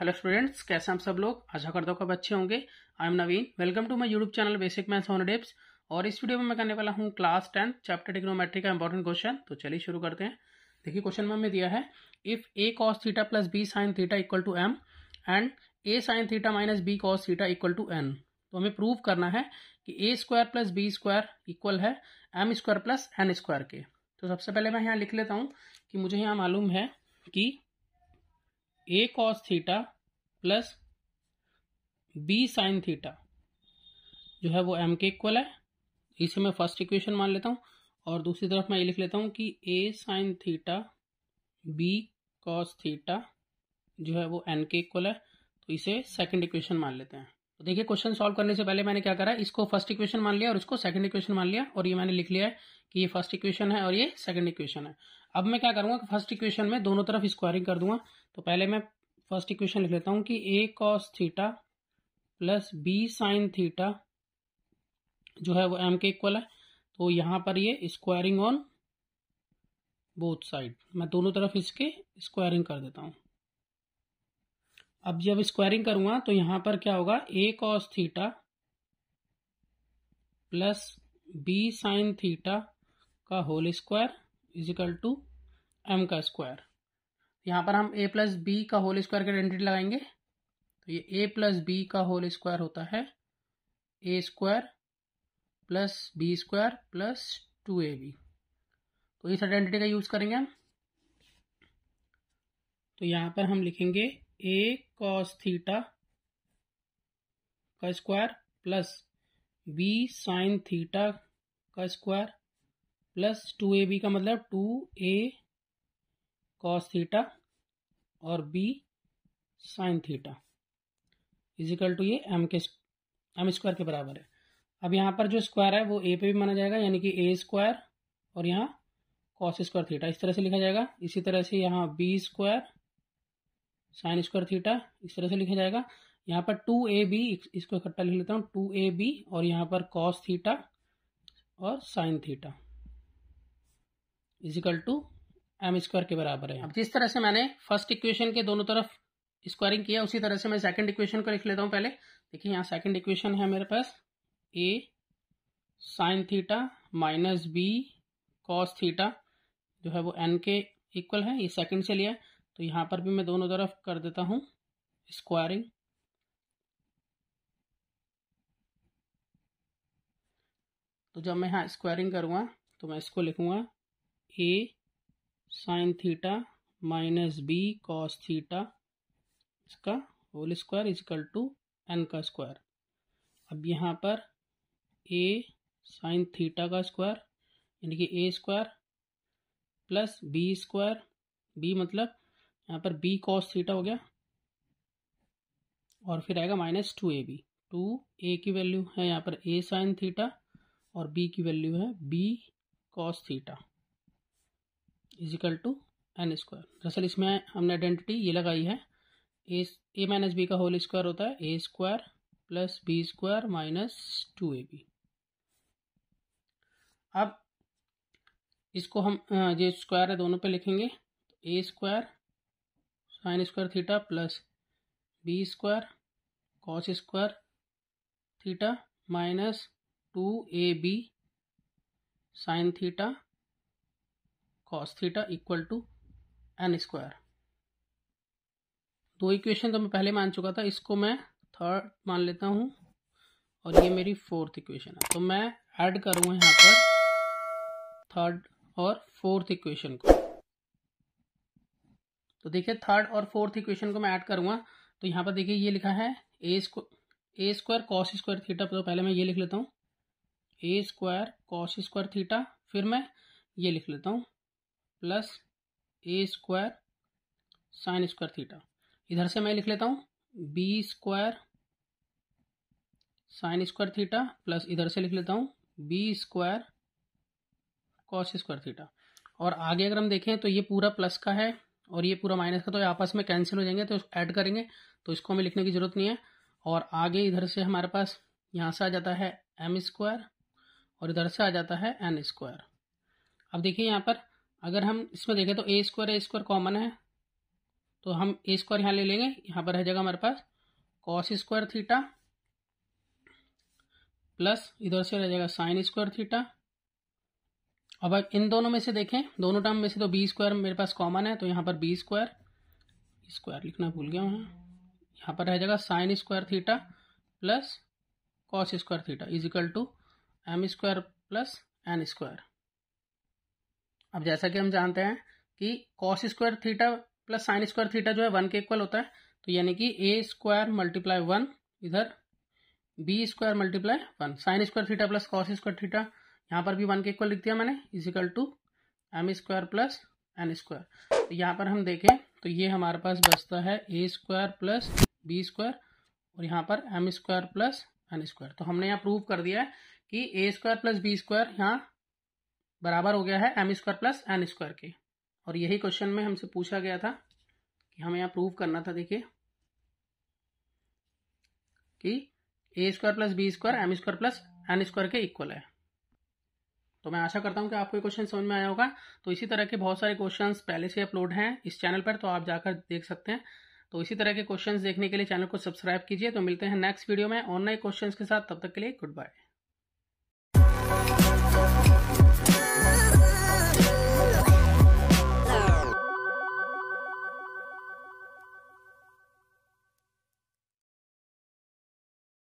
hello students कैसे हम सब लोग आशा करता हूँ कब अच्छे होंगे I am Naveen welcome to my YouTube channel basic maths on depths और इस वीडियो में मैं करने वाला हूँ क्लास टेंथ चैप्टर टिग्नोमेट्री का इंपॉर्टेंट क्वेश्चन तो चलिए शुरू करते हैं देखिए क्वेश्चन में हमें दिया है if A cos theta plus B sine theta equal to M and A sine theta minus B cos theta equal to N तो हमें प्रूव करना है कि A square plus B square equal है M square plus N square के तो सबसे पहले मैं यहाँ लिख लेता हूँ कि मुझे यहाँ मालूम है कि A cos theta plus B sine theta जो है वो एम के इक्वल है इसे मैं फर्स्ट इक्वेशन मान लेता हूँ और दूसरी तरफ मैं ये लिख लेता हूँ कि A sine theta B cos theta जो है वो एन के इक्वल है तो इसे सेकंड इक्वेशन मान लेते हैं तो देखिए क्वेश्चन सॉल्व करने से पहले मैंने क्या करा इसको फर्स्ट इक्वेशन मान लिया और इसको सेकंड इक्वेशन मान लिया और ये मैंने लिख लिया है कि ये फर्स्ट इक्वेशन है और ये सेकंड इक्वेशन है अब मैं क्या करूंगा फर्स्ट इक्वेशन में दोनों तरफ स्क्वायरिंग कर दूंगा तो पहले मैं फर्स्ट इक्वेशन लिख लेता हूं कि A cos theta plus B sine theta जो है वो एम के इक्वल है तो यहां पर ये स्क्वायरिंग ऑन बोथ साइड मैं दोनों तरफ इसके स्क्वायरिंग कर देता हूं अब जब स्क्वायरिंग करूंगा तो यहां पर क्या होगा A cos theta plus B sine theta का whole square equal to M का स्क्वायर यहाँ पर हम ए प्लस बी का होल स्क्वायर का आइडेंटिटी लगाएंगे तो ये ए प्लस बी का होल स्क्वायर होता है A square plus B square plus two A B तो इस आइडेंटिटी का यूज़ करेंगे हम तो यहाँ पर हम लिखेंगे ए कॉस थीटा का square plus B sine theta का square plus two A B का मतलब टू ए कॉस थीटा और B sine theta equal to ये एम के एम स्क्वायर के बराबर है अब यहाँ पर जो स्क्वायर है वो ए पे भी माना जाएगा यानी कि ए स्क्वायर और यहाँ कॉस स्क्वायर थीटा इस तरह से लिखा जाएगा इसी तरह से यहाँ B square sine square theta इस तरह से लिखा जाएगा यहाँ पर टू ए बी इसको इकट्ठा लिख लेता हूँ टू ए बी और यहाँ पर कॉस थीटा और sine theta equal to M square के बराबर है अब जिस तरह से मैंने फर्स्ट इक्वेशन के दोनों तरफ स्क्वायरिंग किया उसी तरह से मैं सेकंड इक्वेशन को लिख लेता हूँ पहले देखिए यहाँ सेकंड इक्वेशन है मेरे पास A sine theta minus B cos theta जो है वो एन के इक्वल है ये सेकंड से लिया तो यहां पर भी मैं दोनों तरफ कर देता हूँ स्क्वायरिंग तो जब मैं यहाँ स्क्वायरिंग करूंगा तो मैं इसको लिखूंगा A sine theta minus B cos theta इसका whole square equal to N का स्क्वायर अब यहाँ पर ए साइन थीटा का स्क्वायर यानी कि A square plus B square B मतलब यहाँ पर बी कॉस थीटा हो गया और फिर आएगा minus two A B two A की वैल्यू है यहाँ पर ए साइन थीटा और बी की वैल्यू है B cos theta equal to N square दरअसल इसमें हमने आइडेंटिटी ये लगाई है ए ए माइनस बी का होल स्क्वायर होता है A square plus B square minus two A B अब इसको हम जो स्क्वायर है दोनों पे लिखेंगे A square sine square theta plus B square cos square theta minus two A B sine theta cos theta equal to N square दो equation तो मैं पहले मान चुका था इसको मैं थर्ड मान लेता हूँ और ये मेरी फोर्थ इक्वेशन है तो मैं ऐड करूँगा यहाँ पर थर्ड और फोर्थ इक्वेशन को तो देखिए थर्ड और फोर्थ इक्वेशन को मैं ऐड करूँगा तो यहाँ पर देखिए ये लिखा है A square A square cos square theta तो पहले मैं ये लिख लेता हूँ A square cos square theta फिर मैं ये लिख लेता हूँ plus A square sine square theta इधर से मैं लिख लेता हूँ B square sine square theta plus इधर से लिख लेता हूँ B square cos square theta और आगे अगर हम देखें तो ये पूरा प्लस का है और ये पूरा माइनस का तो आपस में कैंसिल हो जाएंगे तो ऐड करेंगे तो इसको हमें लिखने की ज़रूरत नहीं है और आगे इधर से हमारे पास यहाँ से आ जाता है एम स्क्वायर और इधर से आ जाता है एन स्क्वायर अब देखिए यहाँ पर अगर हम इसमें देखें तो A square A square common है तो हम ए स्क्वायर यहाँ ले लेंगे यहाँ पर रह जाएगा हमारे पास कॉस स्क्वायर थीटा प्लस इधर से रह जाएगा साइन स्क्वायर थीटा अब इन दोनों में से देखें दोनों टर्म में से तो बी स्क्वायर मेरे पास कॉमन है तो यहाँ पर बी स्क्वायर स्क्वायर लिखना भूल गया हूँ यहाँ पर रह जाएगा sine square theta plus cos square theta is equal to M square plus N square अब जैसा कि हम जानते हैं कि cos square theta plus sine square theta जो है वन के इक्वल होता है तो यानी कि ए स्क्वायर मल्टीप्लाई वन इधर B square multiply one sine square theta plus cos square theta यहाँ पर भी वन के इक्वल लिख दिया मैंने equal to M square plus N square तो यहाँ पर हम देखें तो ये हमारे पास बचता है A square plus B square और यहाँ पर M square plus N square तो हमने यहाँ प्रूव कर दिया है कि A square plus B square यहाँ बराबर हो गया है M square plus N square के और यही क्वेश्चन में हमसे पूछा गया था कि हमें यहाँ प्रूव करना था देखिए कि A square plus B square M square plus N square के इक्वल है तो मैं आशा करता हूँ कि आपको ये क्वेश्चन समझ में आया होगा तो इसी तरह के बहुत सारे क्वेश्चन पहले से अपलोड हैं इस चैनल पर तो आप जाकर देख सकते हैं तो इसी तरह के क्वेश्चन देखने के लिए चैनल को सब्सक्राइब कीजिए तो मिलते हैं नेक्स्ट वीडियो में ऑनलाइन क्वेश्चन के साथ तब तक के लिए गुड बाय